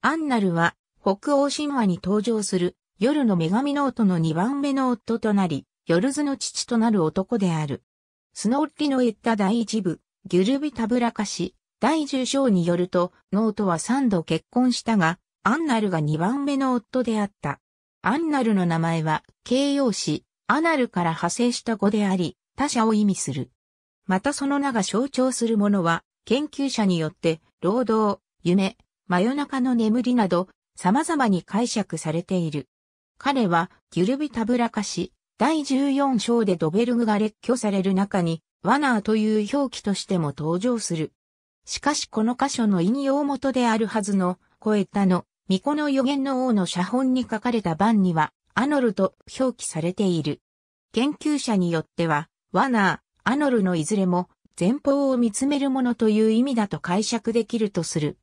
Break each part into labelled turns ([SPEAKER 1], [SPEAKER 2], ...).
[SPEAKER 1] アンナルは、北欧神話に登場する、夜の女神ノートの2番目の夫となり、ヨルズの父となる男である。スノッリの言った第一部、ギュルビタブラカシ、第十章によると、ノートは三度結婚したが、アンナルが二番目の夫であった。アンナルの名前は、形容詞、アナルから派生した語であり、他者を意味する。またその名が象徴するものは、研究者によって、労働、夢、真夜中の眠りなど、様々に解釈されている。彼は、ギュルビタブラカシ、第14章でドベルグが列挙される中に、ワナーという表記としても登場する。しかしこの箇所の引用元であるはずの、コエタの、巫女の予言の王の写本に書かれた版には、アノルと表記されている。研究者によっては、ワナー、アノルのいずれも、前方を見つめるものという意味だと解釈できるとする。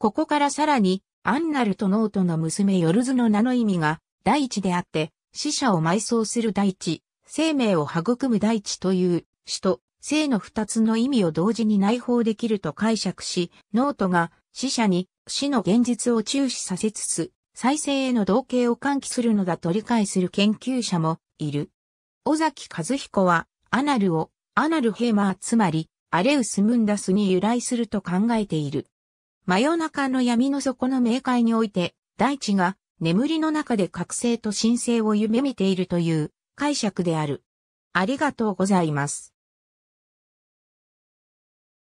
[SPEAKER 1] ここからさらに、アンナルとノートの娘ヨルズの名の意味が、大地であって、死者を埋葬する大地、生命を育む大地という、死と生の二つの意味を同時に内包できると解釈し、ノートが死者に死の現実を注視させつつ、再生への同型を喚起するのだと理解する研究者もいる。尾崎和彦は、アナルを、アナルヘーマーつまり、アレウス・ムンダスに由来すると考えている。真夜中の闇の底の冥界において、大地が眠りの中で覚醒と神聖を夢見ているという解釈である。ありがとうございます。